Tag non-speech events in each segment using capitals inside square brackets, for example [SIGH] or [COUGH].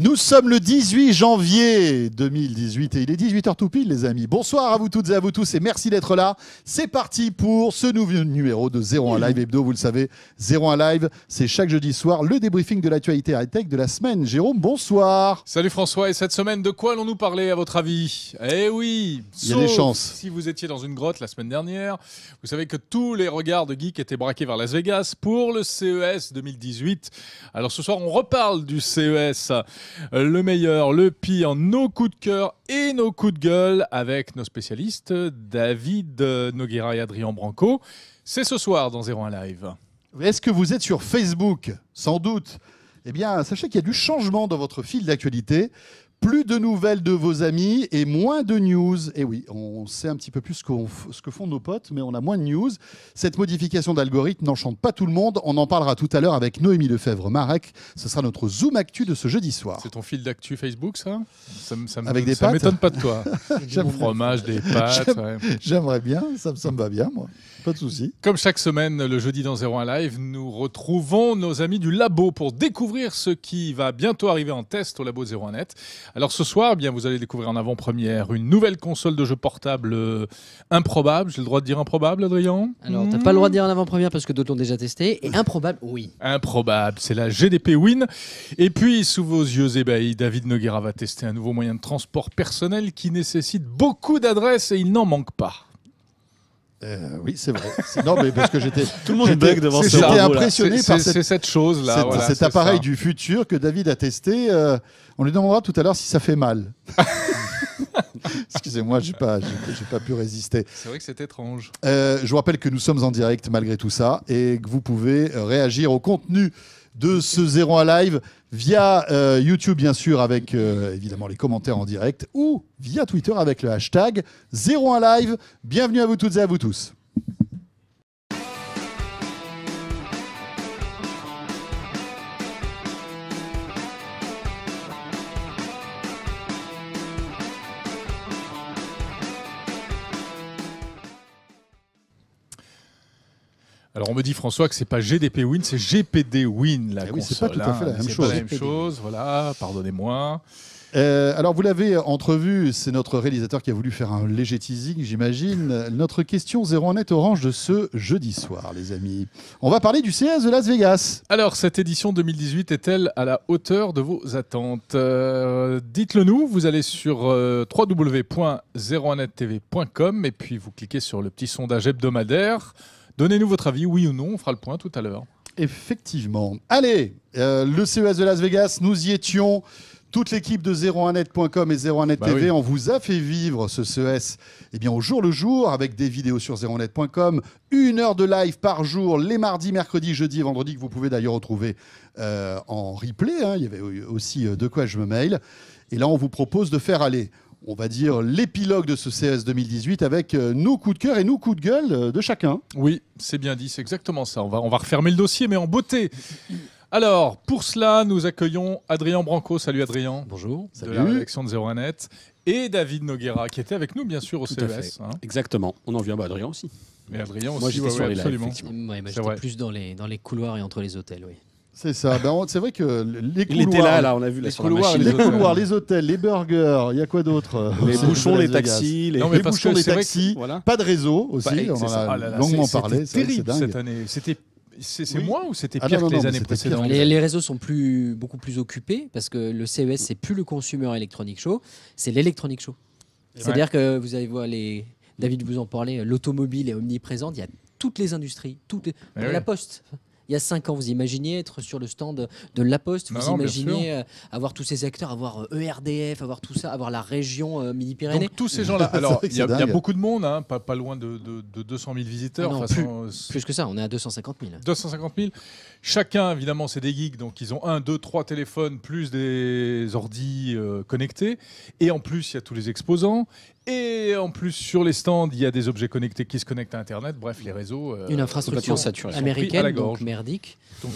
Nous sommes le 18 janvier 2018 et il est 18h tout pile les amis. Bonsoir à vous toutes et à vous tous et merci d'être là. C'est parti pour ce nouveau numéro de 01 Live Hebdo, vous le savez, 01 Live, c'est chaque jeudi soir le débriefing de l'actualité high-tech de la semaine. Jérôme, bonsoir. Salut François et cette semaine de quoi allons-nous parler à votre avis Eh oui, il Si vous étiez dans une grotte la semaine dernière, vous savez que tous les regards de geek étaient braqués vers Las Vegas pour le CES 2018. Alors ce soir, on reparle du CES le meilleur, le pire, nos coups de cœur et nos coups de gueule avec nos spécialistes David Noguera et Adrien Branco. C'est ce soir dans 01 Live. Est-ce que vous êtes sur Facebook Sans doute. Eh bien, sachez qu'il y a du changement dans votre fil d'actualité. Plus de nouvelles de vos amis et moins de news. Et eh oui, on sait un petit peu plus ce, que font nos potes, mais on a moins de news. Cette modification d'algorithme n'enchante pas tout le monde. On en parlera tout à l'heure avec Noémie Lefebvre-Marek. Ce sera notre Zoom Actu de ce jeudi soir. C'est ton fil d'actu Facebook, ça Ça, ça, ça m'étonne pas de toi. [LAUGHS] J'aime fromage, des pâtes. J'aimerais bien, ça me, ça me va bien, moi. Pas de souci. Comme chaque semaine, le jeudi dans 01 Live, nous retrouvons nos amis du labo pour découvrir ce qui va bientôt arriver en test au labo 01 Net. Alors ce soir, bien, vous allez découvrir en avant-première une nouvelle console de jeu portable euh, improbable. J'ai le droit de dire improbable, Adrien Alors, t'as pas le droit de dire en avant-première parce que d'autres l'ont déjà testé. Et [LAUGHS] improbable, oui. Improbable, c'est la GDP Win. Et puis, sous vos yeux ébahis, David Noguera va tester un nouveau moyen de transport personnel qui nécessite beaucoup d'adresse et il n'en manque pas. Euh, oui, c'est vrai. Non, mais parce que j'étais. [LAUGHS] Tout le monde bug devant ce J'étais impressionné par cette, chose-là. cet appareil du futur que David a testé. Euh, on lui demandera tout à l'heure si ça fait mal. [LAUGHS] Excusez-moi, je n'ai pas, pas, pu résister. C'est vrai que c'est étrange. Euh, je vous rappelle que nous sommes en direct malgré tout ça et que vous pouvez réagir au contenu de ce 01 live via euh, YouTube, bien sûr, avec euh, évidemment les commentaires en direct ou via Twitter avec le hashtag 01 live. Bienvenue à vous toutes et à vous tous. Alors on me dit François que c'est pas GDP Win, c'est GPD Win la ah oui, C'est pas tout à fait la hein. même chose. Pas la même chose, voilà. Pardonnez-moi. Euh, alors vous l'avez entrevu, c'est notre réalisateur qui a voulu faire un léger teasing, j'imagine. Notre question 0 net orange de ce jeudi soir, les amis. On va parler du CS de Las Vegas. Alors cette édition 2018 est-elle à la hauteur de vos attentes euh, Dites-le nous, vous allez sur euh, www.01nettv.com et puis vous cliquez sur le petit sondage hebdomadaire. Donnez-nous votre avis, oui ou non, on fera le point tout à l'heure. Effectivement. Allez, euh, le CES de Las Vegas, nous y étions. Toute l'équipe de 01net.com et 01net bah TV, on vous a fait vivre ce CES eh bien, au jour le jour avec des vidéos sur 01net.com, une heure de live par jour, les mardis, mercredis, jeudis et vendredis, que vous pouvez d'ailleurs retrouver euh, en replay. Hein. Il y avait aussi euh, de quoi je me mail. Et là, on vous propose de faire aller on va dire, l'épilogue de ce CS 2018 avec euh, nos coups de cœur et nos coups de gueule euh, de chacun. Oui, c'est bien dit, c'est exactement ça. On va, on va refermer le dossier, mais en beauté. Alors, pour cela, nous accueillons Adrien Branco. Salut Adrien. Bonjour. De salut. la rédaction de 01net. Et David Noguera, qui était avec nous, bien sûr, au CS. E hein. Exactement. On en vient à bah, Adrien aussi. Mais Adrien aussi, Moi, j'étais ouais, plus dans les, dans les couloirs et entre les hôtels, oui. C'est ça. Ben, c'est vrai que les couloirs. là, on a vu les, couloirs, les, hôtels, les burgers, il y a quoi d'autre euh, Les bouchons, les taxis, les, bouchons, les taxis. Pas de réseau aussi, bah, on en a ah longuement parlé. C'était terrible cette année. C'était c'est moi ou c'était ah pire que les années précédentes les, réseaux sont plus, beaucoup plus occupés parce que le CES, c'est plus le Consumer Electronic Show, c'est l'Electronic Show. C'est-à-dire que vous allez voir les. David vous en parlait, l'automobile est omniprésente, il y a toutes les industries, toutes la poste il y a 5 ans, vous imaginez être sur le stand de La Poste, vous bah imaginez euh, avoir tous ces acteurs, avoir ERDF, euh, e avoir tout ça, avoir la région euh, Midi-Pyrénées. tous ces gens-là, [LAUGHS] alors il y, a beaucoup de monde, hein, pas, pas, loin de, de, 200 000 visiteurs. Ah plus, que ça, on est à 250 000. Chacun, évidemment, c'est des geeks, donc ils ont un, deux, trois téléphones, plus des ordis connectés. Et en plus, il y a tous les exposants, et en plus, sur les stands, il y a des objets connectés qui se connectent à Internet. Bref, les réseaux. Euh, Une infrastructure saturée. américaine, donc merdique. Donc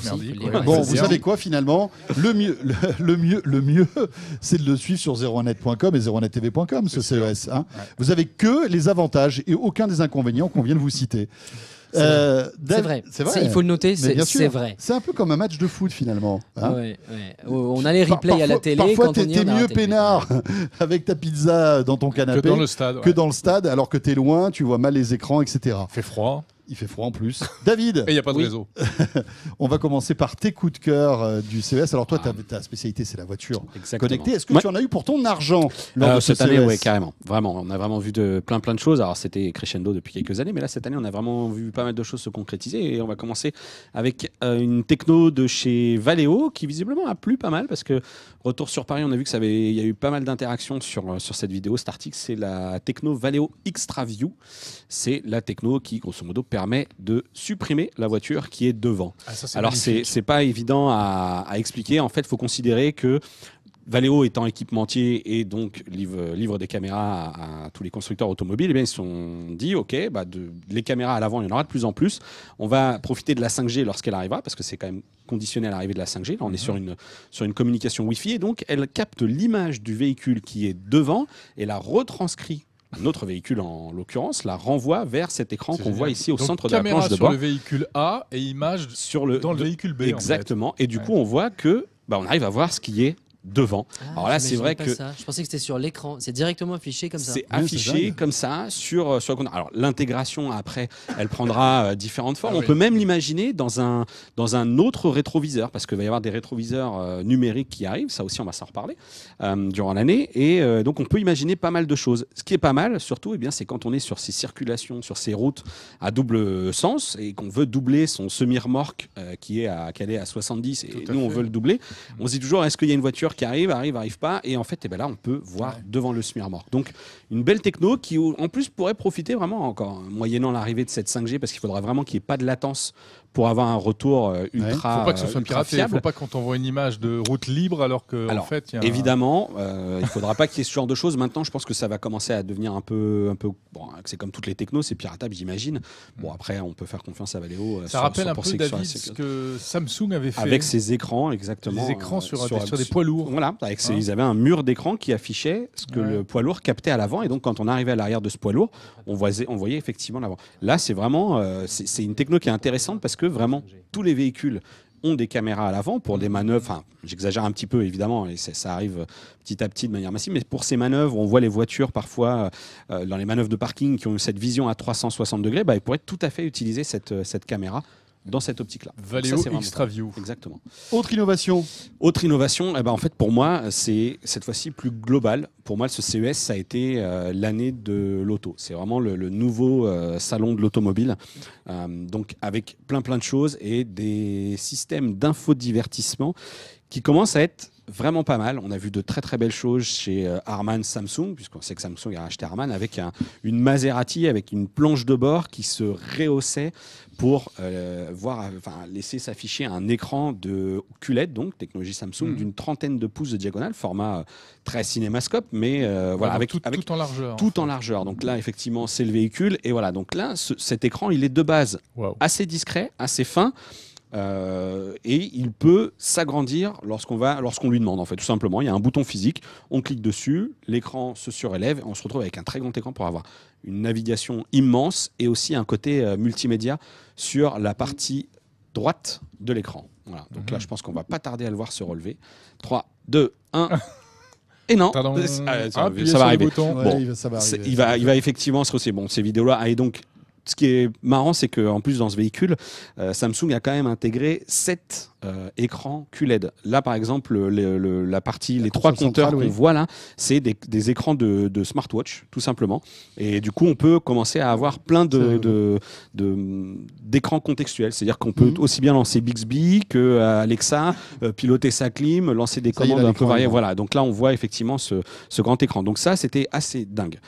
Bon, vous savez quoi finalement Le mieux, le, mieux, le mieux c'est de le suivre sur 01net.com et 01nettv.com, ce CES. E hein. Vous avez que les avantages et aucun des inconvénients qu'on vient de vous citer. Euh, c'est vrai. C'est vrai. Il faut le noter, c'est vrai. C'est un peu comme un match de foot finalement. Hein. On a les replays à la télé. Parfois, t'étais mieux peinard [LAUGHS] avec ta pizza dans ton canapé que dans le stade, que dans le stade alors que t'es loin, tu vois mal les écrans, etc. Fait froid. Il fait froid en plus. [LAUGHS] David Et il n'y a pas de réseau. [LAUGHS] On va commencer par tes coups de cœur euh, du CES. Alors toi, ta, spécialité, c'est la voiture connectée. Est-ce que tu en as eu pour ton argent euh, ce Cette année, oui, carrément. Vraiment, on a vraiment vu de plein plein de choses. Alors c'était crescendo depuis quelques années, mais là, cette année, on a vraiment vu pas mal de choses se concrétiser. Et on va commencer avec euh, une techno de chez Valeo qui visiblement a plu pas mal parce que retour sur Paris, on a vu qu'il y a eu pas mal d'interactions sur, sur cette vidéo. Cet article, c'est la techno Valeo View. C'est la techno qui, grosso modo, permet de supprimer la voiture qui est devant. Ah, Alors, ce n'est Alors c'est pas évident à, expliquer. En fait, il faut considérer que Valeo étant équipementier et donc livre, livre des caméras à, tous les constructeurs automobiles, eh bien, ils se sont dit, OK, bah de, les caméras à l'avant, il y en aura de plus en plus. On va profiter de la 5G lorsqu'elle arrivera, parce que c'est quand même conditionné à l'arrivée de la 5G. Là, on est mhm. sur une, sur une communication Wi-Fi, et donc elle capte l'image du véhicule qui est devant et la retranscrit un autre véhicule en l'occurrence, la renvoie vers cet écran qu'on voit ici au centre de la planche de bord. sur le véhicule A et image sur le, dans le véhicule B. Exactement. Et du coup, on voit que bah, on arrive à voir ce qui est devant. Ah, Alors là, c'est vrai que je pensais que c'était sur l'écran. C'est directement affiché comme ça. C'est affiché comme ça sur euh, sur Alors l'intégration après, elle prendra euh, différentes formes. Ah on peut même l'imaginer dans un dans un autre rétroviseur parce qu'il va y avoir des rétroviseurs euh, numériques qui arrivent. Ça aussi, on va s'en reparler durant l'année. Et donc on peut imaginer pas mal de choses. Ce qui est pas mal, surtout, et eh bien c'est quand on est sur ces circulations, sur ces routes à double sens et qu'on veut doubler son semi remorque qui est à Calais à 70 et nous on veut le doubler. On se dit toujours est-ce qu'il y a une voiture qui arrive, arrive, arrive pas. Et en fait, eh ben là, on peut voir devant le Smirmork. Donc, une belle techno qui, en plus, pourrait profiter vraiment encore, hein, moyennant l'arrivée de cette 5G, parce qu'il faudra vraiment qu'il n'y ait pas de latence pour avoir un retour euh, ultra. Il ne faut pas que ce soit euh, piraté. Il ne faut pas qu'on t'envoie une image de route libre alors que fait. Y a évidemment, euh, il ne faudra pas qu'il y ait ce genre de choses. Maintenant, je pense que ça va commencer à devenir un peu, un peu. Bon, hein, c'est comme toutes les technos, c'est piratable, j'imagine. Bon, mm. après, on peut faire confiance à Valeo. Ça rappelle un peu David ce que Samsung avait fait avec ses écrans, exactement. Des écrans sur, des poids lourds. Voilà, avec hein. ils avaient un mur d'écran qui affichait ce que le poids lourd captait à l'avant, et donc quand on arrivait à l'arrière de ce poids lourd, on voyait, effectivement l'avant. Là, c'est vraiment, c'est une techno qui est intéressante parce que vraiment tous les véhicules ont des caméras à l'avant pour des manœuvres. Enfin, j'exagère un petit peu évidemment, et ça arrive euh, petit à petit de manière massive. Mais pour ces manœuvres, on voit les voitures parfois euh, dans les manœuvres de parking qui ont cette vision à 360 degrés. Bah, pourraient tout à fait utiliser cette euh, caméra dans cette optique-là. Valeo Extra View Exactement. Autre innovation Autre innovation, eh ben, en fait, pour moi, c'est cette fois-ci plus global. Pour moi, ce CES, ça a été euh, l'année de l'auto. C'est vraiment le, nouveau euh, salon de l'automobile. Euh, donc, avec plein, plein de choses et des systèmes d'infodivertissement qui commencent à être vraiment pas mal. On a vu de très très belles choses chez euh, Arman Samsung, puisqu'on sait que Samsung a acheté Arman avec une Maserati, avec une planche de bord qui se rehaussait pour euh, voir, enfin, laisser s'afficher un écran de culette donc technologie Samsung, mm. d'une trentaine de pouces de diagonale, format euh, très cinémascope, mais voilà, avec tout, en largeur. Tout en, largeur. Donc là, effectivement, c'est le véhicule. Et voilà, donc là, cet écran, il est de base assez discret, assez fin. Euh, et il peut s'agrandir lorsqu'on va, lorsqu'on lui demande en fait, tout simplement. Il y a un bouton physique, on clique dessus, l'écran se surélève, et on se retrouve avec un très grand écran pour avoir une navigation immense et aussi un côté euh, multimédia sur la partie droite de l'écran. Donc là, mhm. je pense qu'on va pas tarder à le voir se relever. 3, 2, 1. Et non, [LAUGHS] ah, ah, ça, va arriver. Il va, il va effectivement se relever. Bon, ces vidéos-là, et donc ce qui est marrant, c'est qu'en plus, dans ce véhicule, euh, Samsung a quand même intégré sept euh, écrans QLED. Là, par exemple, la partie, les trois compteurs qu'on voit là, c'est des, écrans de, smartwatch, tout simplement. Et du coup, on peut commencer à avoir plein d'écrans de, contextuels. C'est-à-dire qu'on peut mhm. aussi bien lancer Bixby que euh, Alexa, piloter sa clim, lancer des commandes Voilà. Donc là, on voit effectivement ce grand écran. Donc ça, c'était assez dingue.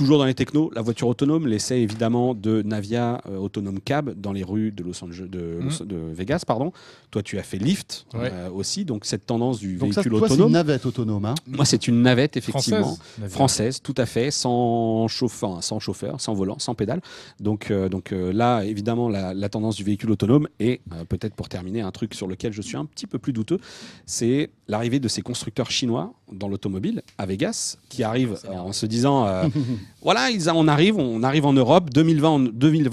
Toujours dans les technos, la voiture autonome, l'essai évidemment de Navia euh, Autonome Cab dans les rues de Los Angeles, mhm. de, Vegas, pardon. Toi, tu as fait Lyft euh, aussi, donc cette tendance du véhicule autonome. C'est une navette autonome. Hein. Moi, c'est une navette effectivement française. tout à fait, sans chauffeur, sans chauffeur, sans volant, sans pédale. Donc, euh, donc là, évidemment, la, tendance du véhicule autonome et peut-être pour terminer un truc sur lequel je suis un petit peu plus douteux, c'est l'arrivée de ces constructeurs chinois dans l'automobile à Vegas, qui arrivent en se disant euh, [LAUGHS] voilà, on arrive, on arrive en Europe, 2020,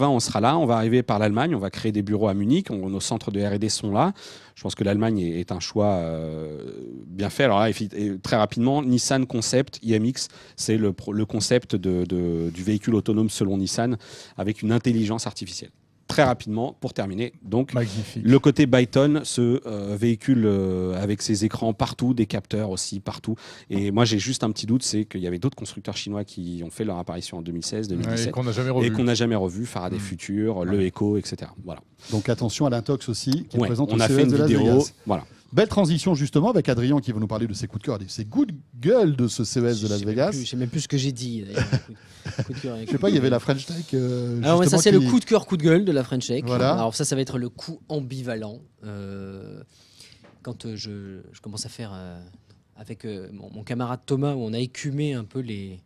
on, on sera là, on va arriver par l'Allemagne, on va créer des bureaux à Munich, nos centres de R&D sont là. Je pense que l'Allemagne est, un choix euh, bien fait. Alors là, très rapidement, Nissan Concept IMX, c'est le, concept du véhicule autonome selon Nissan avec une intelligence artificielle très rapidement pour terminer. Donc, le côté Byton se euh, véhicule euh, avec ses écrans partout, des capteurs aussi partout. Et moi, j'ai juste un petit doute, c'est qu'il y avait d'autres constructeurs chinois qui ont fait leur apparition en 2016, 2017, et qu'on n'a jamais revu. Et qu'on jamais Faraday mm. Future, le Echo, etc. Voilà. Donc attention à l'intox aussi, qui présente on a e fait une vidéo, Voilà. Belle transition justement avec Adrien qui va nous parler de ses coups de cœur, de ses coups de gueule de ce CES de Las Vegas. Je sais même plus ce que j'ai dit. [LAUGHS] Je ne sais pas, il y avait la French Tech. Euh, Alors ah ça c'est le coup de cœur, coup de gueule de la French Tech. Alors ça, ça va être le coup ambivalent. Euh, quand euh, je, commence à faire avec mon, mon, camarade Thomas, où on a écumé un peu les,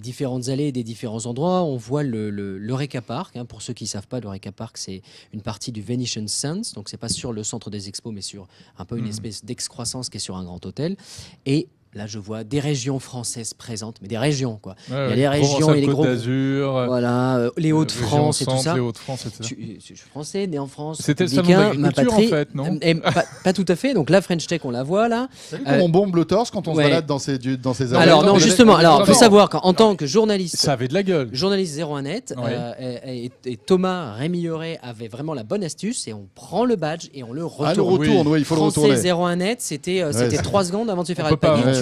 différentes allées des différents endroits. On voit le, le, Park. Hein. pour ceux qui ne savent pas, Reka Park, c'est une partie du Venetian Sands. Donc, c'est pas sur le centre des expos, mais sur un peu une mmh. espèce d'excroissance qui est sur un grand hôtel. Et Là, je vois des régions françaises présentes, mais des régions, quoi. il y a les régions et les gros. Euh, voilà, euh, les Hauts-de-France et tout ça. Les Hauts-de-France, etc. Tu, euh, je suis français, né en France. C'était ça ma patrie, en fait, non eh, pas, tout à fait. Donc la French Tech, on la voit là. euh, on bombe le torse quand on va se balade dans ces dans ces Alors non, justement. Alors faut savoir qu'en tant que journaliste, ça avait de la gueule. Journaliste 01 net et, Thomas Rémilleret avait vraiment la bonne astuce et on prend le badge et on le retourne. Ah, le retourne, oui. il faut le retourner. Français 01 net, c'était c'était trois secondes avant de se faire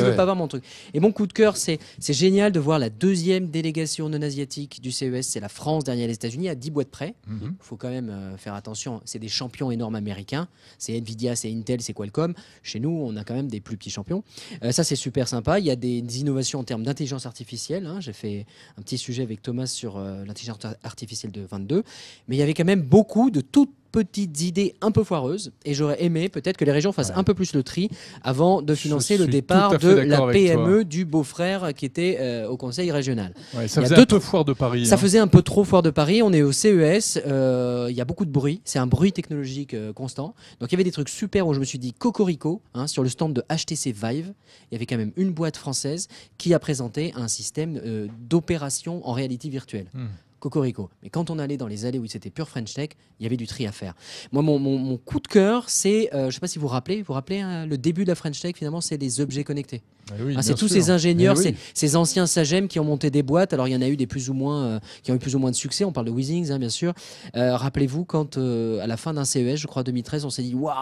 ne veux pas voir mon truc. Et mon coup de cœur, c'est génial de voir la deuxième délégation non asiatique du CES, c'est la France derrière les États-Unis, à 10 boîtes près. Il mhm. faut quand même euh, faire attention, c'est des champions énormes américains. C'est Nvidia, c'est Intel, c'est Qualcomm. Chez nous, on a quand même des plus petits champions. Euh, ça, c'est super sympa. Il y a des, innovations en termes d'intelligence artificielle. Hein. J'ai fait un petit sujet avec Thomas sur euh, l'intelligence artificielle de 22. Mais il y avait quand même beaucoup de toutes petites idées un peu foireuses. Et j'aurais aimé peut-être que les régions fassent un peu plus le tri avant de financer le départ de la PME du beau-frère euh, qui était euh, au conseil régional. ça faisait un peu foire de Paris. Ça hein. faisait un peu trop foire de Paris. On est au CES. Euh, il y a beaucoup de bruit. C'est un bruit technologique constant. Donc il y avait des trucs super où je me suis dit Cocorico hein, sur le stand de HTC Vive. Il y avait quand même une boîte française qui a présenté un système d'opération en réalité virtuelle. Hmm cocorico. Mais quand on allait dans les allées où c'était pur French Tech, il y avait du tri à faire. Moi, mon, coup de cœur, c'est, euh, je ne sais pas si vous vous rappelez, vous, rappelez hein, le début de la French Tech, finalement, c'est les objets connectés. Eh ah, c'est tous ces ingénieurs, eh ces, anciens SAGEM qui ont monté des boîtes. Alors, il y en a eu des plus ou moins, euh, qui ont eu plus ou moins de succès. On parle de Weezings, hein, bien sûr. Euh, rappelez-vous, quand à la fin d'un CES, je crois 2013, on s'est dit Waouh,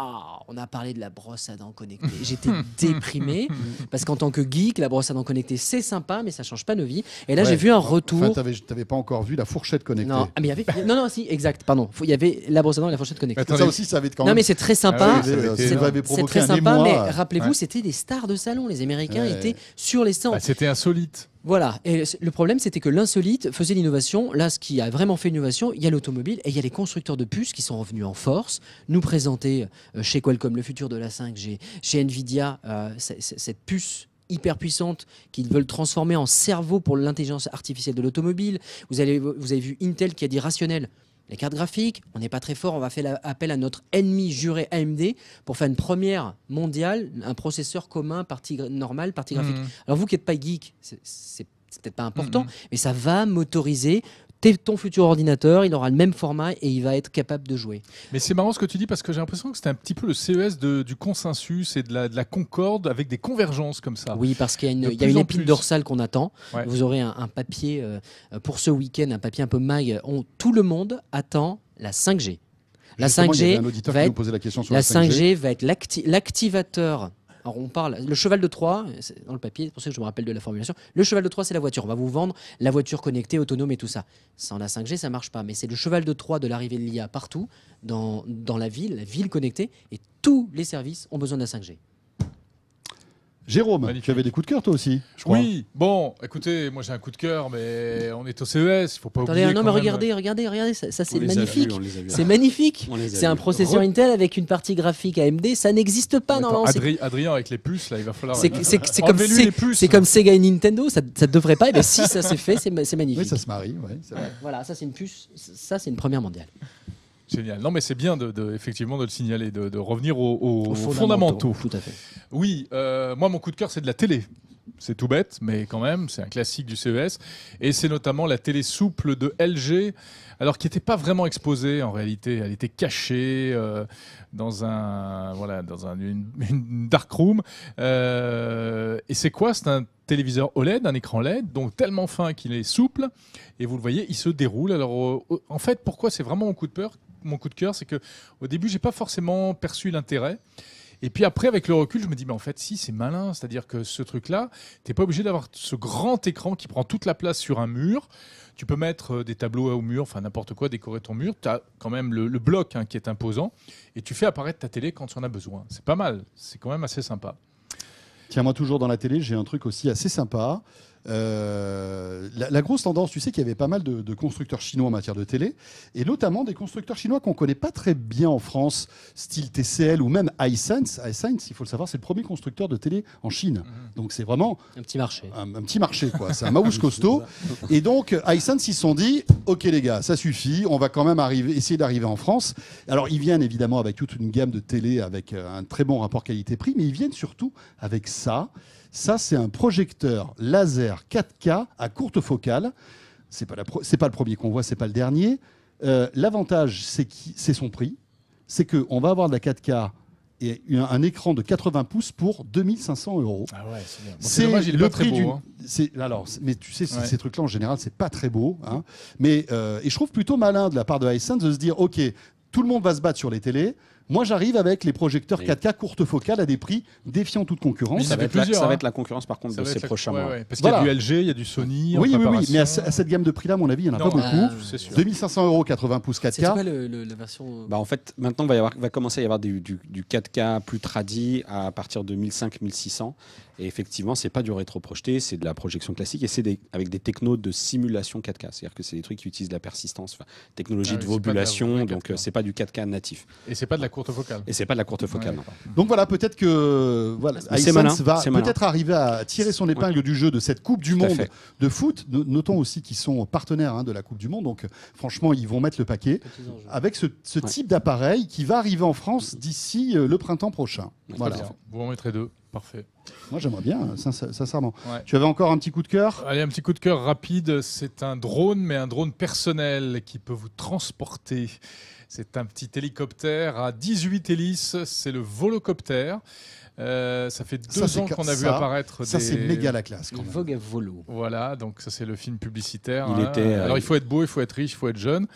on a parlé de la brosse à dents connectée. J'étais [LAUGHS] déprimé parce qu'en tant que geek, la brosse à dents connectée, c'est sympa, mais ça change pas nos vies. Et là, j'ai vu un retour. Enfin, tu n'avais pas encore vu la fourchette connectée. Non, ah, mais y avait... non, non, si, exact, pardon. Il y avait la brosse à dents et la fourchette connectée. ça aussi, ça avait quand même... Non, mais c'est très sympa. Ah c'est très sympa, mais rappelez-vous, c'était des stars de salon. Les Américains étaient sur les stands. Bah, c'était insolite. Voilà. Et le problème, c'était que l'insolite faisait l'innovation. Là, ce qui a vraiment fait l'innovation, il y a l'automobile et il y a les constructeurs de puces qui sont revenus en force, nous présenter euh, chez Qualcomm le futur de la 5G, chez Nvidia euh, cette puce hyper qu'ils veulent transformer en cerveau pour l'intelligence artificielle de l'automobile. Vous, vous avez vu Intel qui a dit rationnel. Les cartes graphiques, on n'est pas très fort, on va faire appel à notre ennemi juré AMD pour faire une première mondiale, un processeur commun, partie normale, partie graphique. Mmh. Alors vous qui n'êtes pas geek, c'est peut-être pas important, mmh. mais ça va motoriser ton futur ordinateur, il aura le même format et il va être capable de jouer. Mais c'est marrant ce que tu dis parce que j'ai l'impression que c'était un petit peu le CES du consensus et de la, concorde avec des convergences comme ça. Oui, parce qu'il y a une, épine dorsale qu'on attend. Vous aurez un, papier euh, pour ce week-end, un papier un peu mag. tout le monde attend la 5G. La 5G va être l'activateur alors on parle, le cheval de Troie, dans le papier, c'est pour ça que je me rappelle de la formulation, le cheval de Troie c'est la voiture, on va vous vendre la voiture connectée, autonome et tout ça. Sans la 5G ça marche pas, mais c'est le cheval de Troie de l'arrivée de l'IA partout, dans, dans la ville, la ville connectée, et tous les services ont besoin de la 5G. Jérôme, tu avais des coups de cœur toi aussi, Oui, bon, écoutez, moi j'ai un coup de cœur, mais on est au CES, il faut pas oublier. non, mais regardez, regardez, regardez, ça, c'est magnifique. C'est magnifique. C'est un processeur Intel avec une partie graphique AMD, ça n'existe pas dans normalement. Adrien avec les puces, là, il va falloir. c'est- [LAUGHS] comme, comme Sega et Nintendo, ça ne devrait pas, et eh bien si ça s'est fait, c'est magnifique. Oui, ça se marie, ouais, Voilà, ça c'est une puce, ça c'est une première mondiale. Non, mais c'est bien de, effectivement de le signaler, de, revenir aux, fondamentaux. Oui, euh, moi, mon coup de cœur, c'est de la télé. C'est tout bête, mais quand même, c'est un classique du CES. Et c'est notamment la télé souple de LG, alors qui n'était pas vraiment exposée en réalité. Elle était cachée euh, dans, un, voilà, dans un, une, dark room. Euh, et c'est quoi C'est un téléviseur OLED, un écran LED, donc tellement fin qu'il est souple. Et vous le voyez, il se déroule. Alors, en fait, pourquoi c'est vraiment mon coup de peur mon coup de cœur, c'est que au début, j'ai pas forcément perçu l'intérêt. Et puis après, avec le recul, je me dis, mais en fait, si, c'est malin. C'est-à-dire que ce truc-là, tu n'es pas obligé d'avoir ce grand écran qui prend toute la place sur un mur. Tu peux mettre euh, des tableaux au mur, enfin n'importe quoi, décorer ton mur. Tu as quand même le, bloc hein, qui est imposant. Et tu fais apparaître ta télé quand tu en as besoin. C'est pas mal. C'est quand même assez sympa. Tiens, moi, toujours dans la télé, j'ai un truc aussi assez sympa. Euh, la, grosse tendance, tu sais qu'il y avait pas mal de, constructeurs chinois en matière de télé, et notamment des constructeurs chinois qu'on ne connaît pas très bien en France, style TCL ou même iSense. iSense, il faut le savoir, c'est le premier constructeur de télé en Chine. Mhm. Donc c'est vraiment... Un petit marché. Un, petit marché, quoi. C'est un [LAUGHS] maouche costaud. Et donc iSense, ils se sont dit, ok les gars, ça suffit, on va quand même arriver, essayer d'arriver en France. Alors ils viennent évidemment avec toute une gamme de télé, avec euh, un très bon rapport qualité-prix, mais ils viennent surtout avec ça. Ça, c'est un projecteur laser 4K à courte focale. Ce n'est pas, le premier qu'on voit, ce n'est pas le dernier. Euh, l'avantage, c'est son prix. C'est qu'on va avoir de la 4K et un, écran de 80 pouces pour 2500 euros. Ah ouais, c'est bon, le prix hein. Alors, mais tu sais, ces trucs-là en général, c'est pas très beau. Hein. Mais euh, et je trouve plutôt malin de la part de Hisense de se dire, ok, tout le monde va se battre sur les télés. Moi, j'arrive avec les projecteurs 4K courte focale à des prix défiant toute concurrence. Ça va, être hein. la, concurrence, par contre, de ces prochains mois. Parce y a du LG, il y a du Sony. Oui, oui, oui. Mais à, cette gamme de prix-là, à mon avis, il n'y en a pas beaucoup. 2500 bah, euros, 80 pouces 4K. C'est quoi la version euh, bah, En fait, maintenant, il va, commencer à y avoir du, 4K plus tradit à partir de 1500-1600. Et effectivement, c'est pas du rétro projeté, c'est de la projection classique et c'est avec des technos de simulation 4K. C'est-à-dire que c'est des trucs qui utilisent de la persistance, technologie ah de vobulation, donc ce euh, c'est pas du 4K natif. Et c'est pas de la courte focale. Et c'est pas de la courte focale. Donc voilà, peut-être que voilà, malin, va peut-être arriver à tirer son épingle du jeu de cette Coupe du Monde de foot. Notons aussi qu'ils sont partenaires hein, de la Coupe du Monde, donc franchement, ils vont mettre le paquet avec ce, type d'appareil qui va arriver en France d'ici euh, le printemps prochain. Voilà. Vous en mettrez deux. Parfait. Moi, j'aimerais bien, sincèrement. Tu avais encore un petit coup de cœur Allez, un petit coup de cœur rapide. C'est un drone, mais un drone personnel qui peut vous transporter. C'est un petit hélicoptère à 18 hélices. C'est le Volocoptère. Euh, ça fait deux ans qu'on a vu apparaître. Ça, c'est méga la classe. Quand Vogue à Volo. Voilà, donc ça, c'est le film publicitaire. Il hein. était, euh, Alors, il faut être beau, il faut être riche, il faut être jeune.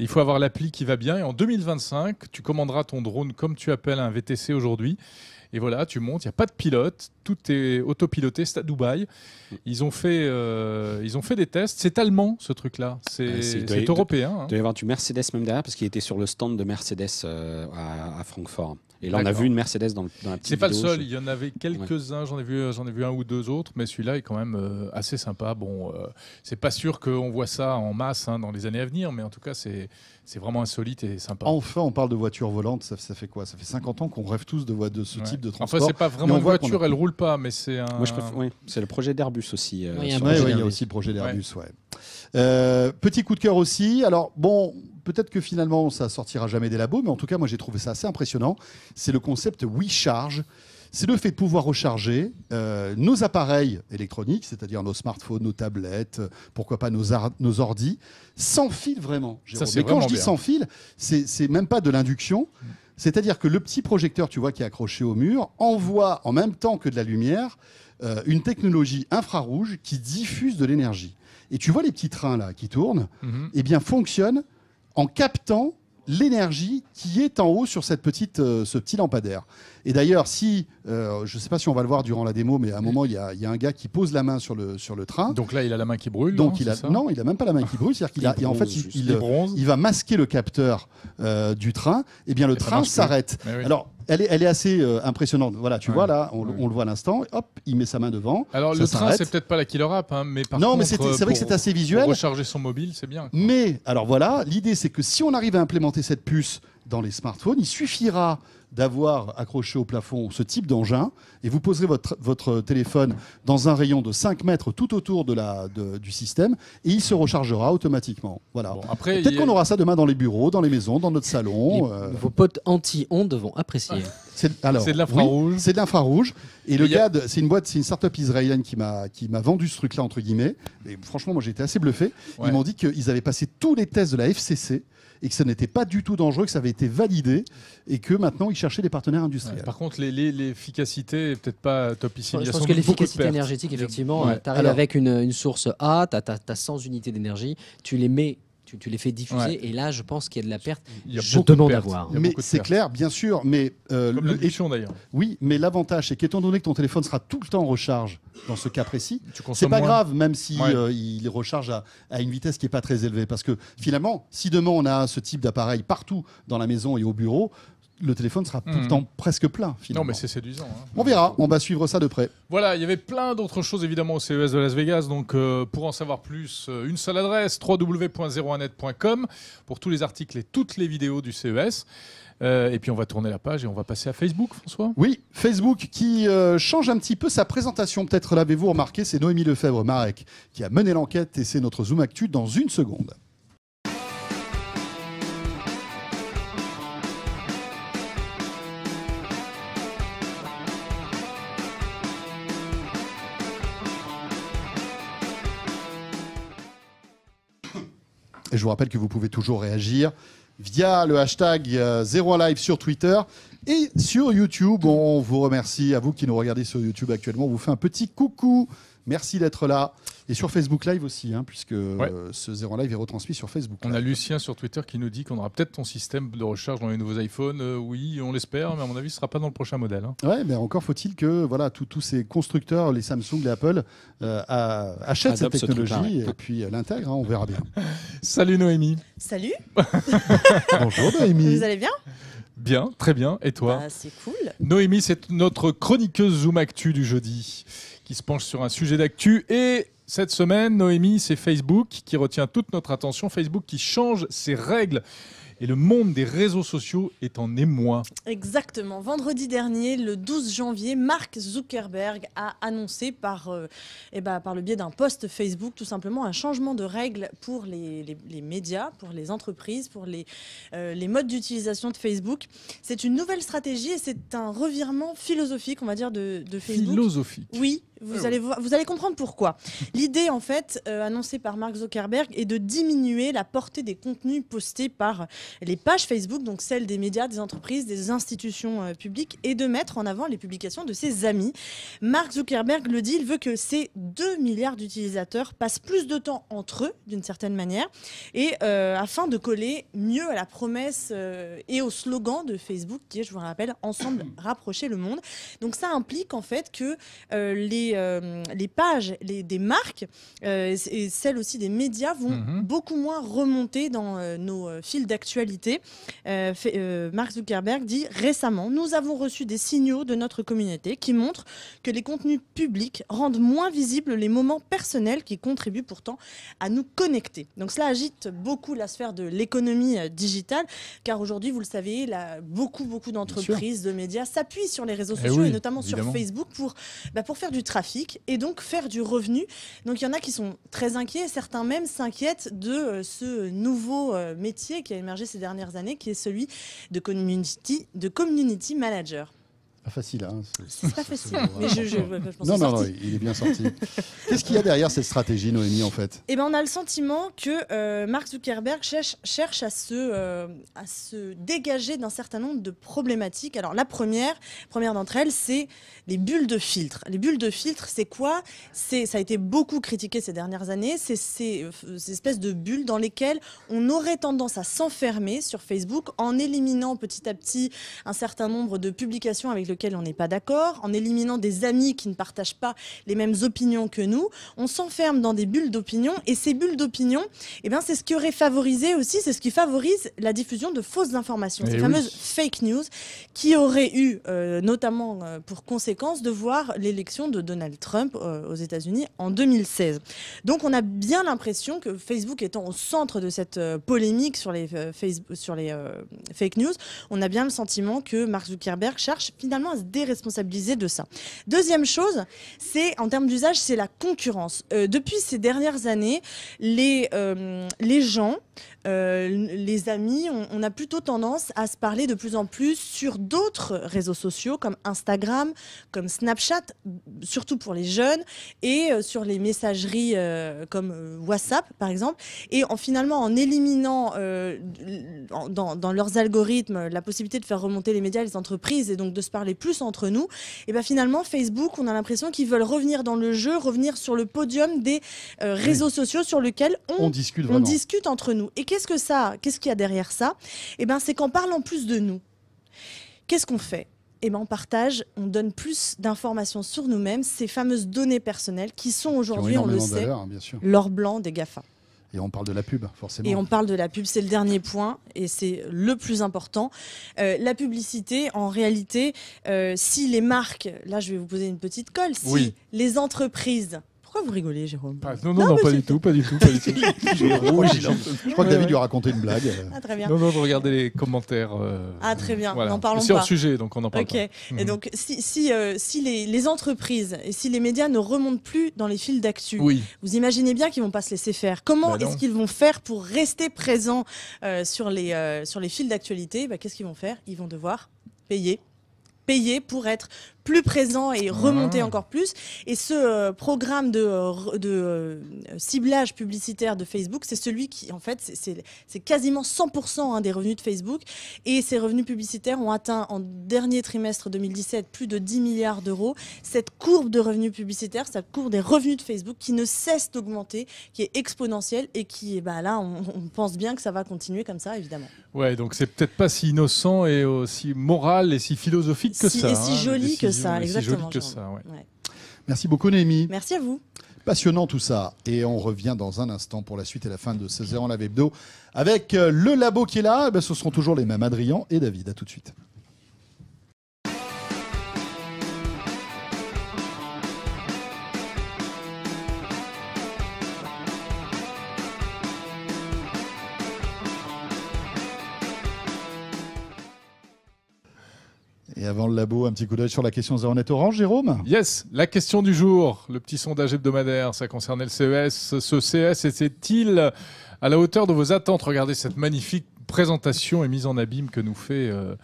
Il faut avoir l'appli qui va bien. Et en 2025, tu commanderas ton drone comme tu appelles un VTC aujourd'hui. Et voilà, tu montes, il n'y a pas de pilote, tout est autopiloté, c'est à Dubaï. Ils ont fait, euh, ils ont fait des tests. C'est allemand ce truc-là, c'est ah, européen. Il hein. doit y avoir du Mercedes même derrière parce qu'il était sur le stand de Mercedes euh, à Francfort. Et là, on a vu une Mercedes dans, la petite. C'est pas le seul. Il y en avait quelques-uns. J'en ai vu, euh, j'en ai vu un ou deux autres, mais celui-là est quand même euh, assez sympa. Bon, euh, c'est pas sûr qu'on voit ça en masse hein, dans les années à venir, mais en tout cas, c'est c'est vraiment insolite et sympa. Enfin, on parle de voitures volantes. Ça, fait quoi Ça fait 50 ans qu'on rêve tous de, de ce type de transport. Enfin, c'est pas vraiment une voiture. Elle roule pas, mais c'est un. oui. C'est le projet d'Airbus aussi. oui, il y a aussi le projet d'Airbus, ouais. Euh, petit coup de cœur aussi. Alors, bon, peut-être que finalement, ça sortira jamais des labos, mais en tout cas, moi, j'ai trouvé ça assez impressionnant. C'est le concept WeCharge. C'est le fait de pouvoir recharger euh, nos appareils électroniques, c'est-à-dire nos smartphones, nos tablettes, pourquoi pas nos, ordis, sans fil vraiment. Mais quand je dis sans fil, c'est c'est même pas de l'induction, c'est-à-dire que le petit projecteur, tu vois, qui est accroché au mur, envoie en même temps que de la lumière euh, une technologie infrarouge qui diffuse de l'énergie. Et tu vois les petits trains là qui tournent, mhm. eh bien fonctionnent en captant l'énergie qui est en haut sur cette petite, euh, ce petit lampadaire. Et d'ailleurs, si, euh, je ne sais pas si on va le voir durant la démo, mais à un moment, il y a, un gars qui pose la main sur le, sur le train. Donc là, il a la main qui brûle. Donc non, il a, non, il a même pas la main qui brûle. C'est-à-dire qu'il en fait, il, va masquer le capteur euh, du train. Et bien, le train s'arrête. Alors, elle est, assez euh, impressionnante. Voilà, tu vois là, on, le voit à l'instant. Hop, il met sa main devant. Alors le train, c'est peut-être pas la killer app, hein, mais par non, contre, mais euh, c'est vrai c'est assez visuel. Pour recharger son mobile, c'est bien. Mais alors voilà, l'idée c'est que si on arrive à implémenter cette puce dans les smartphones, il suffira d'avoir accroché au plafond ce type d'engin, et vous poserez votre, votre téléphone dans un rayon de 5 mètres tout autour de la, du système, et il se rechargera automatiquement. Voilà. Peut-être qu'on aura ça demain dans les bureaux, dans les maisons, dans notre salon. Euh. Vos potes anti-ondes vont apprécier. [LAUGHS] C'est, alors, c'est de l'infrarouge. c'est de l'infrarouge. Et, le gars GAD, c'est une boîte, c'est une start-up israélienne qui m'a, qui m'a vendu ce truc-là, entre guillemets. Et franchement, moi, j'étais assez bluffé. Ils m'ont dit qu'ils avaient passé tous les tests de la FCC et que ce n'était pas du tout dangereux, que ça avait été validé et que maintenant ils cherchaient des partenaires industriels. par contre, l'efficacité n'est peut-être pas topissime. Je pense que l'efficacité énergétique, effectivement, euh, tu avec une, source A, tu as, 100 unités d'énergie, tu les mets tu, les fais diffuser et là, je pense qu'il y a de la perte. je demande à voir. Mais c'est clair, bien sûr. Mais euh, d'ailleurs. Oui, mais l'avantage, c'est qu'étant donné que ton téléphone sera tout le temps en recharge dans ce cas précis, c'est pas grave, même si euh, il recharge à, à, une vitesse qui n'est pas très élevée. Parce que finalement, si demain on a ce type d'appareil partout dans la maison et au bureau, le téléphone sera pourtant hmm. presque plein finalement. Non mais c'est séduisant. Hein. On verra, on va suivre ça de près. Voilà, il y avait plein d'autres choses évidemment au CES de Las Vegas, donc euh, pour en savoir plus, euh, une seule adresse, www.01net.com pour tous les articles et toutes les vidéos du CES. Euh, et puis on va tourner la page et on va passer à Facebook, François. Oui, Facebook qui change un petit peu sa présentation. Peut-être l'avez-vous remarqué, c'est Noémie Lefebvre-Marek qui a mené l'enquête et c'est notre Zoom Actu dans une seconde. Et je vous rappelle que vous pouvez toujours réagir via le hashtag 01live euh, sur Twitter et sur YouTube. On vous remercie à vous qui nous regardez sur YouTube actuellement. On vous fait un petit coucou. Merci d'être là. Et sur Facebook Live aussi, hein, puisque euh, ce Zéro Live est retransmis sur Facebook. On a Lucien sur Twitter qui nous dit qu'on aura peut-être ton système de recharge dans les nouveaux iPhones. Euh, oui, on l'espère, mais à mon avis, ce ne sera pas dans le prochain modèle. Hein. Ouais, mais encore faut-il que voilà, tous ces constructeurs, les Samsung, les Apple, euh, achètent cette technologie et puis l'intègrent. Hein, on verra bien. [LAUGHS] Salut Noémie. Salut. [LAUGHS] Bonjour Noémie. Vous allez bien Bien, très bien. Et toi bah, C'est cool. Noémie, c'est notre chroniqueuse Zoom Actu du jeudi qui se penche sur un sujet d'actu. Et cette semaine, Noémie, c'est Facebook qui retient toute notre attention. Facebook qui change ses règles et le monde des réseaux sociaux est en émoi. Exactement. Vendredi dernier, le 12 janvier, Mark Zuckerberg a annoncé par, euh, eh ben, par le biais d'un post Facebook tout simplement un changement de règles pour les, les, médias, pour les entreprises, pour les, euh, les modes d'utilisation de Facebook. C'est une nouvelle stratégie et c'est un revirement philosophique, on va dire, de, de Facebook. Philosophique. Oui, vous, eh allez, vous allez comprendre pourquoi. L'idée, en fait, euh, annoncée par Mark Zuckerberg, est de diminuer la portée des contenus postés par les pages Facebook, donc celles des médias, des entreprises, des institutions euh, publiques, et de mettre en avant les publications de ses amis. Mark Zuckerberg le dit, il veut que ces 2 milliards d'utilisateurs passent plus de temps entre eux, d'une certaine manière, et euh, afin de coller mieux à la promesse et au slogan de Facebook, qui est, je vous rappelle, ensemble, rapprocher le monde. Donc ça implique en fait que les euh, les, pages les, des marques euh, et celles aussi des médias vont mhm. beaucoup moins remonter dans euh, nos fils d'actualité. Mark Zuckerberg dit récemment, nous avons reçu des signaux de notre communauté qui montrent que les contenus publics rendent moins visibles les moments personnels qui contribuent pourtant à nous connecter. Donc cela agite beaucoup la sphère de l'économie digitale, car aujourd'hui, vous le savez, beaucoup, beaucoup d'entreprises, de médias s'appuient sur les réseaux eh sociaux, et, notamment sur Facebook, pour, bah, pour faire du et donc faire du revenu. Donc il y en a qui sont très inquiets, certains même s'inquiètent de euh, ce nouveau euh, métier qui a émergé ces dernières années, qui est celui de community, de community manager pas facile. Hein. C'est pas facile. Mais je, je, non, non, non, il est bien sorti. Qu'est-ce qu'il y a derrière cette stratégie, Noémie, en fait Eh ben, on a le sentiment que euh, Mark Zuckerberg cherche, cherche à, se, euh, à se dégager d'un certain nombre de problématiques. Alors, la première, première d'entre elles, c'est les bulles de filtre. Les bulles de filtre, c'est quoi C'est, ça a été beaucoup critiqué ces dernières années. C'est ces, euh, ces espèces de bulles dans lesquelles on aurait tendance à s'enfermer sur Facebook en éliminant petit à petit un certain nombre de publications avec le lequel on n'est pas d'accord, en éliminant des amis qui ne partagent pas les mêmes opinions que nous. On s'enferme dans des bulles d'opinion et ces bulles d'opinion, eh bien c'est ce qui aurait favorisé aussi, c'est ce qui favorise la diffusion de fausses informations, ces eh fameuses fake news qui auraient eu euh, notamment euh, pour conséquence de voir l'élection de Donald Trump euh, aux États-Unis en 2016. Donc on a bien l'impression que Facebook étant au centre de cette polémique sur les, sur les fake news, on a bien le sentiment que Mark Zuckerberg cherche finalement à se déresponsabiliser de ça. Deuxième chose, c'est en termes d'usage, c'est la concurrence. Euh, depuis ces dernières années, les, euh, les gens euh, les amis, on, a plutôt tendance à se parler de plus en plus sur d'autres réseaux sociaux comme Instagram, comme Snapchat, surtout pour les jeunes, et euh, sur les messageries euh, comme WhatsApp par exemple. Et en, finalement, en éliminant dans, leurs algorithmes la possibilité de faire remonter les médias, les entreprises, et donc de se parler plus entre nous, et bien finalement, Facebook, on a l'impression qu'ils veulent revenir dans le jeu, revenir sur le podium des réseaux sociaux sur lesquels on discute entre nous. Et qu'est-ce que ça Qu'est-ce qu'il y a derrière ça Eh ben, c'est qu'en parlant plus de nous. Qu'est-ce qu'on fait eh ben, on partage, on donne plus d'informations sur nous-mêmes, ces fameuses données personnelles qui sont aujourd'hui, on le sait, l'or blanc des GAFA. Et on parle de la pub, forcément. Et on parle de la pub, c'est le dernier point, et c'est le plus important. Euh, la publicité, en réalité, euh, si les marques, là je vais vous poser une petite colle, si les entreprises pourquoi vous rigolez, Jérôme ah, non, non, [LAUGHS] pas, du tout, pas du tout, Je crois que- David lui a raconté une blague. [LAUGHS] Ah, très bien. Non, non, je les commentaires. Euh, ah, très bien, n'en parlons C'est un sujet, donc on en parle Ok. Et mhm. donc, si, si, euh, les, entreprises et si les médias ne remontent plus dans les fils d'actu, vous imaginez bien qu'ils vont pas se laisser faire. Comment bah est-ce qu'ils vont faire pour rester présents euh, sur, les, sur les fils d'actualité Bah, Qu'est-ce qu'ils vont faire Ils vont devoir payer. Payer pour être plus présent et ah. remonter encore plus. Et ce euh, programme de, euh, de euh, ciblage publicitaire de Facebook, c'est celui qui, en fait, c'est quasiment 100% hein, des revenus de Facebook. Et ces revenus publicitaires ont atteint en dernier trimestre 2017 plus de 10 milliards d'euros. Cette courbe de revenus publicitaires, cette courbe des revenus de Facebook qui ne cesse d'augmenter, qui est exponentielle et qui, bah, là, on, pense bien que ça va continuer comme ça, évidemment. Ouais, donc c'est peut-être pas si innocent et aussi moral et si philosophique que ça. Et si hein, joli que Merci beaucoup, Némi. Merci à vous. Passionnant tout ça. Et on revient dans un instant pour la suite et la fin de 16 en la hebdo. Avec euh, le labo qui est là, eh ben, ce seront toujours les mêmes Adrien et David. À tout de suite. Et avant le labo, un petit coup d'œil sur la question Zaronet Orange, Jérôme Yes, la question du jour, le petit sondage hebdomadaire, ça concernait le CES. Ce CES était-il à la hauteur de vos attentes Regardez cette magnifique présentation et mise en abîme que nous fait... Euh,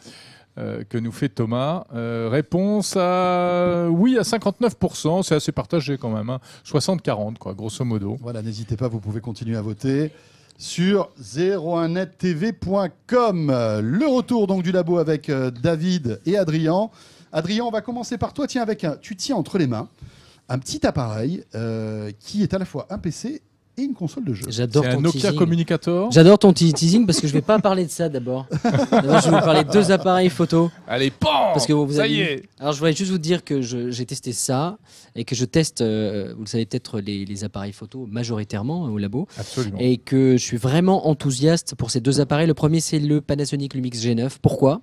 euh, que nous fait Thomas. Euh, réponse à oui à 59%, c'est assez partagé quand même, 60-40 hein. quoi, grosso modo. Voilà, n'hésitez pas, vous pouvez continuer à voter sur 01nettv.com. Le retour donc du labo avec euh, David et Adrien. Adrien, on va commencer par toi. Tiens, avec un, tu tiens entre les mains un petit appareil euh, qui est à la fois un PC une console de jeu. J'adore ton un Nokia Communicator. J'adore ton teasing parce que je vais pas parler de ça d'abord. [LAUGHS] je vais vous parler de deux appareils photo. Allez, Parce que vous Alors, je voulais juste vous dire que j'ai testé ça et que je teste, euh, vous le savez peut-être, les, appareils photo majoritairement hein, au labo. Absolument. Et que je suis vraiment enthousiaste pour ces deux appareils. Le premier, c'est le Panasonic Lumix G9. Pourquoi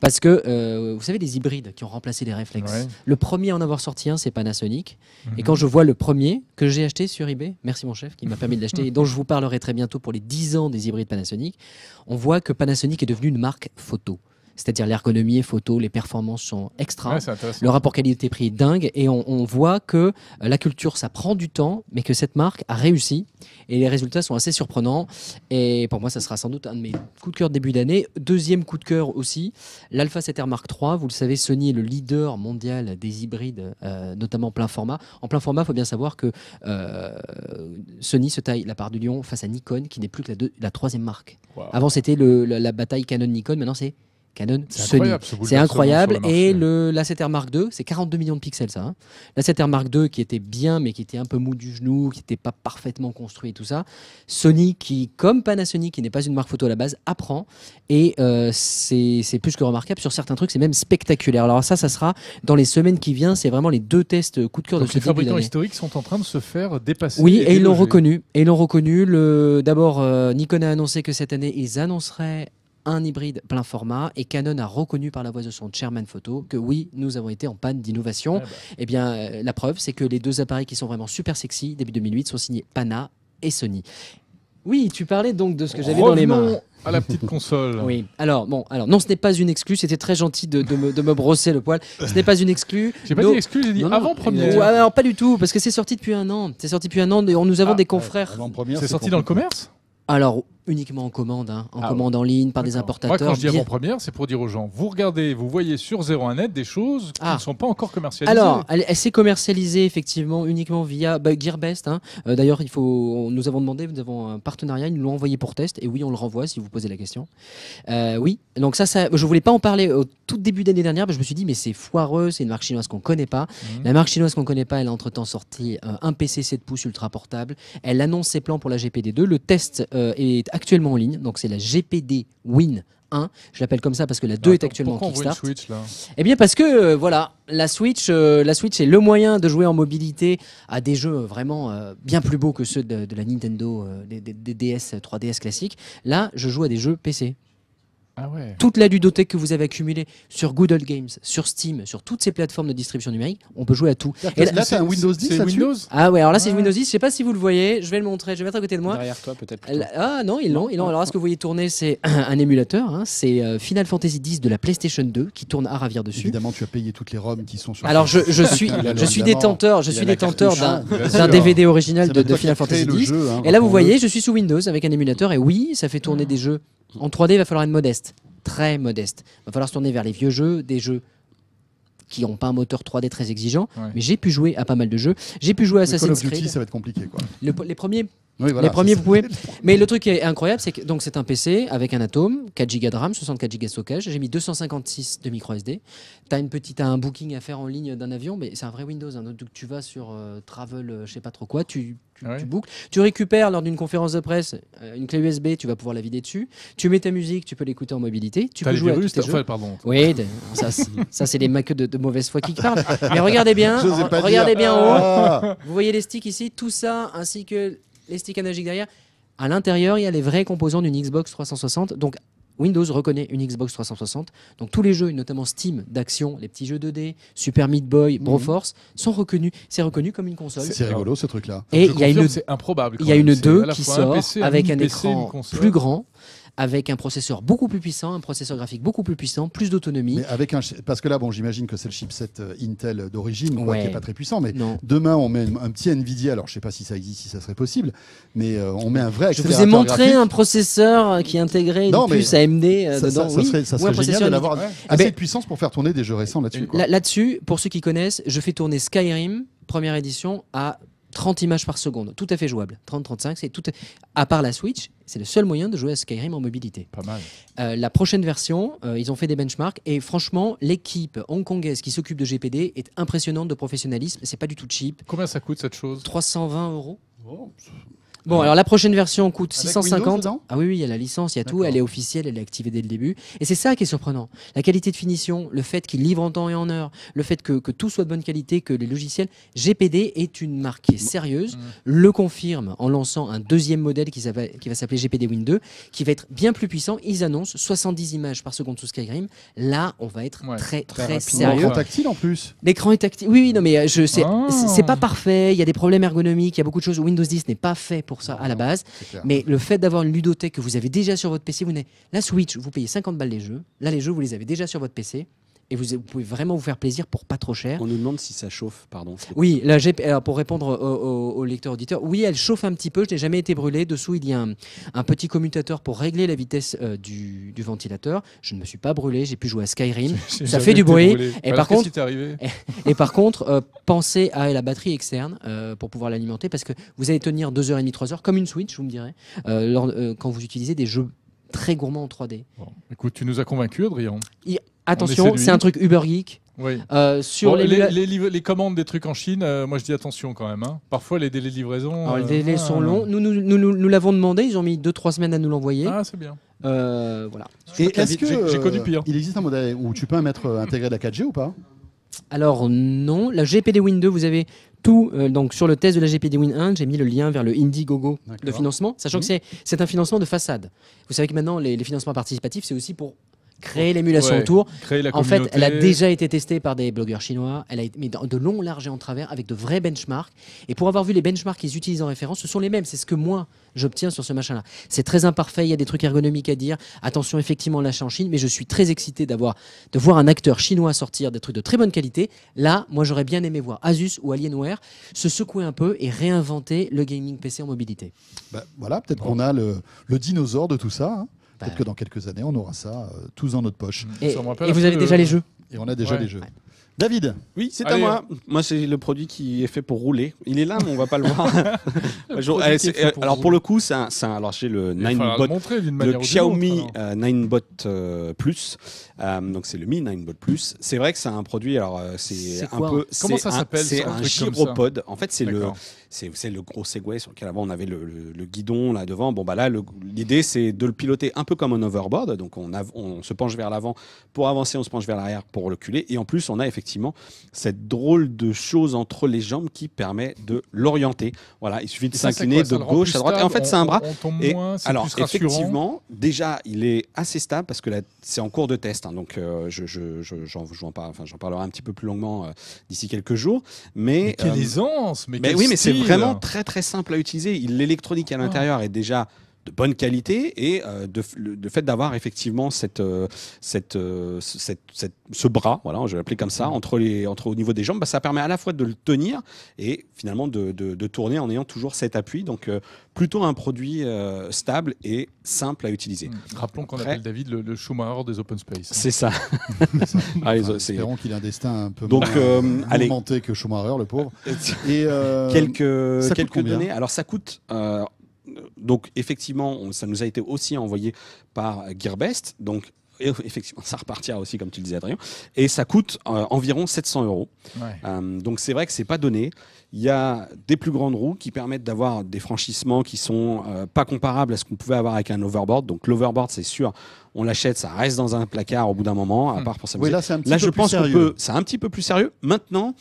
Parce que euh, vous savez, les hybrides qui ont remplacé les réflexes. Le premier à en avoir sorti un, c'est Panasonic. Mhm. Et quand je vois le premier que j'ai acheté sur eBay, merci mon chef qui m'a permis de l'acheter et dont je vous parlerai très bientôt pour les 10 ans des hybrides Panasonic, on voit que Panasonic est devenu une marque photo c'est-à-dire l'ergonomie photo, les performances sont extra. le rapport qualité-prix est dingue et on, voit que euh, la culture, ça prend du temps, mais que cette marque a réussi et les résultats sont assez surprenants. Et pour moi, ça sera sans doute un de mes coups de cœur de début d'année. Deuxième coup de cœur aussi, l'Alpha 7R Mark III. Vous le savez, Sony est le leader mondial des hybrides, notamment euh, notamment plein format. En plein format, il faut bien savoir que euh, Sony se taille la part du lion face à Nikon, qui n'est plus que la, la troisième marque. Avant, c'était la bataille Canon-Nikon, maintenant c'est Canon, C'est incroyable. Et le, l'A7R Mark II, c'est 42 millions de pixels, ça. Hein. L'A7R Mark II, qui était bien, mais qui était un peu mou du genou, qui n'était pas parfaitement construit, et tout ça. Sony, qui, comme Panasonic, qui n'est pas une marque photo à la base, apprend. Et euh, c'est, plus que remarquable. Sur certains trucs, c'est même spectaculaire. Alors, ça, ça sera dans les semaines qui viennent. C'est vraiment les deux tests coup de cœur de ce Les fabricants historiques sont en train de se faire dépasser. Oui, et, ils l'ont reconnu. Et ils l'ont reconnu. D'abord, euh, Nikon a annoncé que cette année, ils annonceraient un hybride plein format et Canon a reconnu par la voix de son chairman photo que oui, nous avons été en panne d'innovation. et ah bah. Eh bien, euh, la preuve, c'est que les deux appareils qui sont vraiment super sexy début 2008 sont signés Pana et Sony. Oui, tu parlais donc de ce que j'avais dans les mains. À la petite console. [LAUGHS] Oui. Alors bon, alors non, ce n'est pas une exclue. C'était très gentil de, me, brosser le poil. Ce n'est pas une exclue. [LAUGHS] J'ai pas dit exclue, j'ai dit avant première. Euh, ah, alors pas du tout, parce que c'est sorti depuis un an. C'est sorti depuis un an. Et on nous avons ah, des confrères. C'est sorti dans le commerce. Alors uniquement en commande, hein, en ah commande en ligne, par des importateurs. Moi, quand je dis avant-première, c'est pour dire aux gens, vous regardez, vous voyez sur 01net des choses qui ah. ne sont pas encore commercialisées. Alors, elle, s'est commercialisée effectivement uniquement via bah, Gearbest. Hein. Euh, d'ailleurs, il faut, nous avons demandé, nous avons un partenariat, ils nous l'ont envoyé pour test, et oui, on le renvoie si vous posez la question. Euh, oui, donc ça, ça, je voulais pas en parler au tout début d'année dernière, mais je me suis dit, mais c'est foireux, c'est une marque chinoise qu'on ne connaît pas. Mmh. La marque chinoise qu'on ne connaît pas, elle a entre-temps sorti euh, un PC 7 pouces ultra portable. Elle annonce ses plans pour la GPD2. Le test est actuellement en ligne. Donc c'est la GPD Win 1. Je l'appelle comme ça parce que la 2 est actuellement en Kickstarter. On Switch, eh bien parce que euh, voilà, la Switch, euh, la Switch est le moyen de jouer en mobilité à des jeux vraiment euh, bien plus beaux que ceux de, la Nintendo, des, des, DS, 3DS classiques. Là, je joue à des jeux PC. Ah Toute la ludothèque que vous avez accumulée sur Google Games, sur Steam, sur toutes ces plateformes de distribution numérique, on peut jouer à tout. là, c'est un Windows 10 là Windows Ah ouais, alors là, c'est ah Windows 10. Je sais pas si vous le voyez. Je vais le montrer. Je vais mettre à côté de moi. Derrière toi, peut-être. Ah non, ils l'ont. Alors, ce que vous voyez tourner, c'est [CLEARS THROAT] un émulateur. Hein. C'est euh, Final Fantasy X de la PlayStation 2 qui tourne à ravir dessus. Évidemment, tu as payé toutes les ROM qui sont sur. Alors, je, suis, je suis détenteur, je suis d'un DVD original de, de Final Fantasy X. Hein, et là, vous voyez, je suis sous Windows avec un émulateur. Et oui, ça fait tourner des jeux en 3D, il va falloir être modeste, très modeste. Il va falloir se tourner vers les vieux jeux, des jeux qui n'ont pas un moteur 3D très exigeant, mais j'ai pu jouer à pas mal de jeux. J'ai pu jouer à Assassin's Call of Duty, ça va être compliqué. Quoi. les premiers les premiers, vous [LAUGHS] pouvez. Mais le truc qui est incroyable, c'est que donc c'est un PC avec un atome 4 Go de RAM, 64 Go de stockage. J'ai mis 256 de micro SD. T'as une petite, un booking à faire en ligne d'un avion, mais c'est un vrai Windows. Hein. Donc tu vas sur euh, Travel, euh, je sais pas trop quoi, tu, ah tu boucles, tu récupères lors d'une conférence de presse euh, une clé USB, tu vas pouvoir la vider dessus. Tu mets ta musique, tu peux l'écouter en mobilité. Tu peux jouer à Oui, ça, c'est les maqueux de, mauvaise foi qui parlent. [LAUGHS] Mais regardez bien, regardez bien en haut. Ah. Vous voyez les sticks ici, tout ça ainsi que les sticks analogiques derrière. À l'intérieur, il y a les vrais composants d'une Xbox 360. Donc Windows reconnaît une Xbox 360. Donc tous les jeux, notamment Steam d'action, les petits jeux 2D, Super Meat Boy, mhm. Broforce, force sont reconnus. C'est reconnu comme une console. C'est rigolo ce truc-là. Et il y a une, y a une 2 qui sort avec un écran plus grand avec un processeur beaucoup plus puissant, un processeur graphique beaucoup plus puissant, plus d'autonomie. avec un, parce que là, bon, j'imagine que c'est le chipset euh, Intel d'origine, qui n'est pas très puissant, mais demain, on met un petit Nvidia, alors je ne sais pas si ça existe, si ça serait possible, mais euh, on met un vrai Je vous ai montré un processeur euh, qui intégrait une non, puce AMD Ça, serait, génial d'avoir assez ah, de ben, puissance pour faire tourner des jeux récents là-dessus. Là-dessus, pour ceux qui connaissent, je fais tourner Skyrim première édition à 30 images par seconde, tout à fait jouable. 30-35, c'est tout. À... part la Switch, c'est le seul moyen de jouer à Skyrim en mobilité. Pas mal. Euh, la prochaine version, euh, ils ont fait des benchmarks et franchement, l'équipe hongkongaise qui s'occupe de GPD est impressionnante de professionnalisme. C'est pas du tout cheap. Combien ça coûte cette chose 320 euros. Oh. Bon, alors la prochaine version coûte 650. Windows, ah oui, oui, il y a la licence, il y a tout, elle est officielle, elle est activée dès le début. Et c'est ça qui est surprenant. La qualité de finition, le fait qu'il livre en temps et en heure, le fait que, que, tout soit de bonne qualité, que les logiciels. GPD est une marque sérieuse, mmh. le confirme en lançant un deuxième modèle qui, qui va s'appeler GPD Win 2, qui va être bien plus puissant. Ils annoncent 70 images par seconde sous Skyrim. Là, on va être très, très, sérieux. L'écran tactile en plus. L'écran est tactile. Oui, oui, non, mais euh, je sais, ah. c'est pas parfait, il y a des problèmes ergonomiques, il y a beaucoup de choses. Windows 10 n'est pas fait pour ça à la base. Mais le fait d'avoir une ludothèque que vous avez déjà sur votre PC, vous n'êtes la Switch, vous payez 50 balles les jeux. Là, les jeux, vous les avez déjà sur votre PC et vous, pouvez vraiment vous faire plaisir pour pas trop cher. On nous demande si ça chauffe, pardon. Oui, pour répondre au, lecteurs auditeurs, lecteur auditeur, oui, elle chauffe un petit peu, je n'ai jamais été brûlé. Dessous, il y a un, petit commutateur pour régler la vitesse euh, du, ventilateur. Je ne me suis pas brûlé, j'ai pu jouer à Skyrim. [LAUGHS] ça fait du bruit. [LAUGHS] Et, par contre, et, par, contre, pensez à la batterie externe euh, pour pouvoir l'alimenter parce que vous allez tenir 2h30, 3h comme une Switch, vous me direz, euh, quand vous utilisez des jeux très gourmand en 3D. Écoute, tu nous as convaincus, Adrien. attention, c'est un truc Uber Geek. Euh, sur les, les, commandes des trucs en Chine, euh, moi je dis attention quand même. Hein. Parfois les délais de livraison. Ah, les euh, délais sont longs. Nous, nous, nous, l'avons demandé, ils ont mis 2-3 semaines à nous l'envoyer. Ah, c'est bien. voilà. est-ce que. J'ai connu pire. Il existe un modèle où tu peux mettre intégré de la 4G ou pas alors non, la GPD Win 2, vous avez euh, donc sur le test de la GPD Win 1, j'ai mis le lien vers le Indiegogo de financement, sachant que mhm. c'est un financement de façade. Vous savez que maintenant, les financements participatifs, c'est aussi pour créer l'émulation autour. en fait, elle a déjà été testée par des blogueurs chinois, elle a été, mais de long, large et en travers, avec de vrais benchmarks. Et pour avoir vu les benchmarks qu'ils utilisent en référence, ce sont les mêmes. C'est ce que moi, j'obtiens sur ce machin-là. C'est très imparfait, il y a des trucs ergonomiques à dire. Attention, effectivement, l'achat en Chine, mais je suis très excité d'avoir, de voir un acteur chinois sortir des trucs de très bonne qualité. Là, moi, j'aurais bien aimé voir Asus ou Alienware se secouer un peu et réinventer le gaming PC en mobilité. Bah, voilà, peut-être qu'on a le, dinosaure de tout ça. Hein. Peut-être bah. que dans quelques années, on aura ça euh, tous dans notre poche. Et, vous avez déjà les jeux Et on a déjà les jeux. David, Oui, c'est à moi. Moi, c'est le produit qui est fait pour rouler. Il est là, mais on va pas le voir. [LAUGHS] Eh, eh, alors, pour le coup, c'est un, alors, j'ai le Xiaomi bot euh, Ninebot euh, Plus. donc c'est le Mi Ninebot Plus. C'est vrai que c'est un produit. Alors C'est un peu. Comment ça s'appelle, C'est un un, En fait, c'est le c'est le gros Segway sur lequel avant on avait le, guidon là devant. Bon, bah là, l'idée c'est de le piloter un peu comme un overboard. Donc on, on se penche vers l'avant pour avancer, on se penche vers l'arrière pour reculer Et en plus, on a effectivement cette drôle de chose entre les jambes qui permet de l'orienter. Voilà, il suffit de s'incliner de gauche à droite. et en fait, c'est un bras. et alors, effectivement, déjà, il est assez stable parce que c'est en cours de test. Hein. donc, euh, je, je, j'en, enfin, j'en parlerai un petit peu plus longuement euh, d'ici quelques jours. Mais, quelle euh, aisance Mais, oui, mais c'est vraiment très très simple à utiliser. L'électronique à l'intérieur est déjà de bonne qualité et euh, de, le, fait d'avoir effectivement euh, euh, cette, cette, ce bras, voilà, je vais l'appeler comme ça, mhm. entre les, entre, au niveau des jambes, bah, ça permet à la fois de le tenir et finalement de, tourner en ayant toujours cet appui. Donc plutôt un produit stable et simple à utiliser. Mhm. Rappelons qu'on appelle David le, le, Schumacher des open space. C'est ça. [LAUGHS] [LAUGHS] Ah, espérons qu'il a un destin un peu Donc, moins, que Schumacher, le pauvre. [LAUGHS] et, quelques quelques données. Alors ça coûte donc effectivement, ça nous a été aussi envoyé par Gearbest. Donc effectivement, ça repartira aussi, comme tu le disais, Adrien. Et ça coûte euh, environ 700 euros. Euh, donc c'est vrai que c'est pas donné. Il y a des plus grandes roues qui permettent d'avoir des franchissements qui sont euh, pas comparables à ce qu'on pouvait avoir avec un overboard. Donc l'overboard, c'est sûr, on l'achète, ça reste dans un placard au bout d'un moment, à hmm. part pour s'amuser. là, là, je pense sérieux. C'est un petit peu plus sérieux. Maintenant,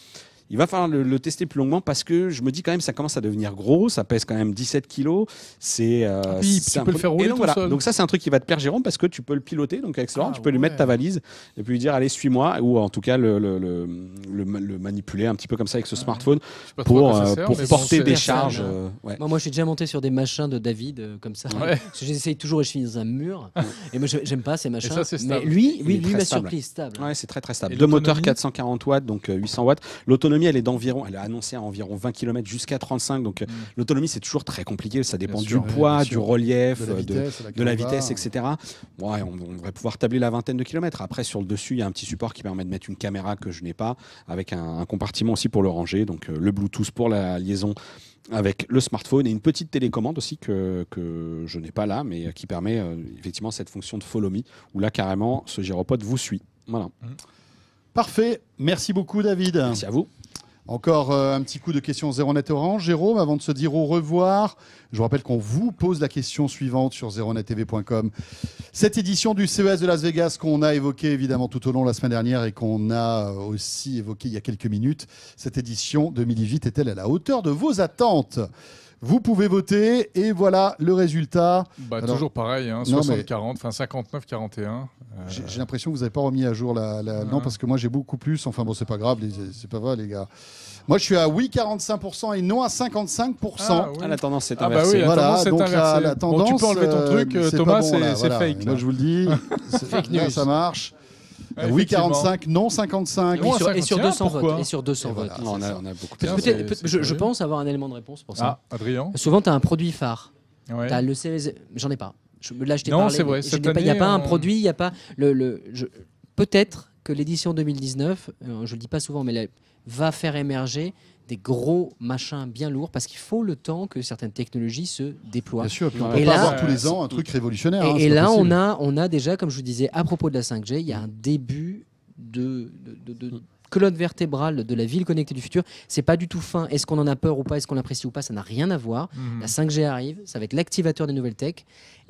il va falloir le, tester plus longuement parce que je me dis quand même, ça commence à devenir gros, ça pèse quand même 17 kilos. C'est. Euh, ah le faire rouler. donc, voilà. donc ça, c'est un truc qui va te plaire, Jérôme, parce que tu peux le piloter. Donc avec ah tu peux lui mettre ta valise et puis lui dire, allez, suis-moi, ou en tout cas le, manipuler un petit peu comme ça avec ce ah. smartphone pour, euh, porter des charges. Euh, moi, je suis déjà monté sur des machins de David euh, comme ça. j'essaye toujours et je finis dans un mur. et moi, j'aime pas ces machins. mais lui, lui, lui est stable. c'est très très stable. Deux moteurs 440 watts, donc 800 watts. L'autonomie elle est d'environ, elle a annoncé à environ 20 km jusqu'à 35. Donc, euh, mm. l'autonomie, c'est toujours très compliqué. Ça dépend du poids, du relief, de la euh, vitesse, etc. ouais, on, on, devrait pouvoir tabler la vingtaine de kilomètres. Après, sur le dessus, il y a un petit support qui permet de mettre une caméra que je n'ai pas, avec un, compartiment aussi pour le ranger. Donc, euh, le Bluetooth pour la liaison avec le smartphone et une petite télécommande aussi que, que je n'ai pas là, mais qui permet effectivement cette fonction de follow me, où là carrément ce gyropode vous suit. Voilà. Mm. Parfait, merci beaucoup David. Merci à vous. Encore euh, un petit coup de question 0 Net Orange. Jérôme, avant de se dire au revoir, je vous rappelle qu'on vous pose la question suivante sur 0 tv.com Cette édition du CES de Las Vegas qu'on a évoquée évidemment tout au long la semaine dernière et qu'on a euh, aussi évoquée il y a quelques minutes, cette édition 2008 est-elle à la hauteur de vos attentes vous pouvez voter et voilà le résultat. Bah, toujours pareil, 60-40, hein, 59-41. Euh. J'ai l'impression que vous n'avez pas remis à jour la. Non, parce que moi j'ai beaucoup plus. Enfin bon, c'est pas grave, c'est pas vrai, les gars. Moi, je suis à oui 45% et non à 55%. Ah, la tendance est inversée. Ah, bah oui, voilà, tu peux enlever ton euh, truc, euh, Thomas, c'est fake. Moi, je vous le dis, [LAUGHS] là, ça marche. Ah, oui, 45, non 55. et sur 200 votes. Et sur 200 votes. je, pense avoir un élément de réponse pour ça. Ah, Adrien Souvent, tu as un produit phare. le J'en ai pas. Je, là, je t'ai parlé. Il n'y a pas un produit, il a pas. Le, Peut-être que l'édition 2019, euh, je ne le dis pas souvent, mais elle va faire émerger des gros machins bien lourds parce qu'il faut le temps que certaines technologies se déploient. Bien sûr, puis on peut pas avoir tous les ans un truc révolutionnaire. Et, hein, là, on a, on a déjà, comme je vous disais, à propos de la 5G, il y a un début de colonne vertébrale de la ville connectée du futur. C'est pas du tout fin. Est-ce qu'on en a peur ou pas Est-ce qu'on l'apprécie ou pas Ça n'a rien à voir. Mhm. La 5G arrive, ça va être l'activateur des nouvelles tech.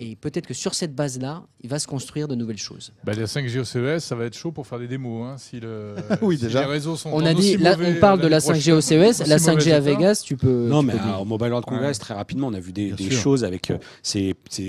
Et peut-être que sur cette base-là, il va se construire de nouvelles choses. Bah, la 5G au CES, ça va être chaud pour faire des démos. Hein, si, [LAUGHS] oui, les réseaux sont. On, a dit, on parle de euh, la 5G au CES, e la 5G à Vegas, tu peux. Non, mais au Mobile World Congress, très rapidement, on a vu des, choses avec. Euh,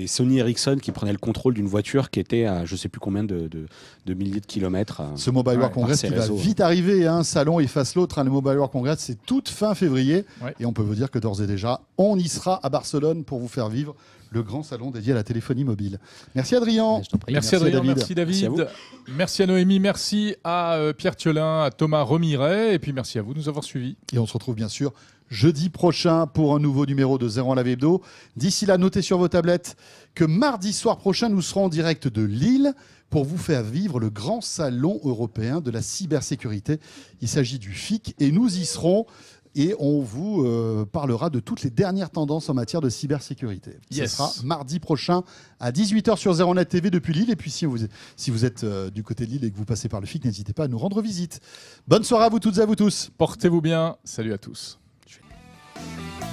Sony Ericsson qui prenait le contrôle d'une voiture qui était à je sais plus combien de, de, milliers de kilomètres. Euh, Ce Mobile World Congress qui va vite arriver Hein, un salon et face l'autre, à hein, le Mobile World Congress, c'est toute fin février. Et on peut vous dire que d'ores et déjà, on y sera à Barcelone pour vous faire vivre le grand salon dédié à la téléphonie mobile. Merci Adrien. Merci, Adrien, David. merci David. Merci à, Noémie, merci à euh, Pierre Thiolin, à Thomas Romiret et puis merci à vous de nous avoir suivis. Et on se retrouve bien sûr jeudi prochain pour un nouveau numéro de Zéro à la Hebdo. D'ici là, notez sur vos tablettes que mardi soir prochain, nous serons en direct de Lille pour vous faire vivre le grand salon européen de la cybersécurité. Il s'agit du FIC et nous y serons et on vous euh, parlera de toutes les dernières tendances en matière de cybersécurité. Ce sera mardi prochain à 18h sur la TV depuis Lille. Et puis si vous, êtes euh, du côté de Lille et que vous passez par le FIC, n'hésitez pas à nous rendre visite. Bonne soirée à vous toutes et à vous tous. Portez-vous bien. Salut à tous. Thank you.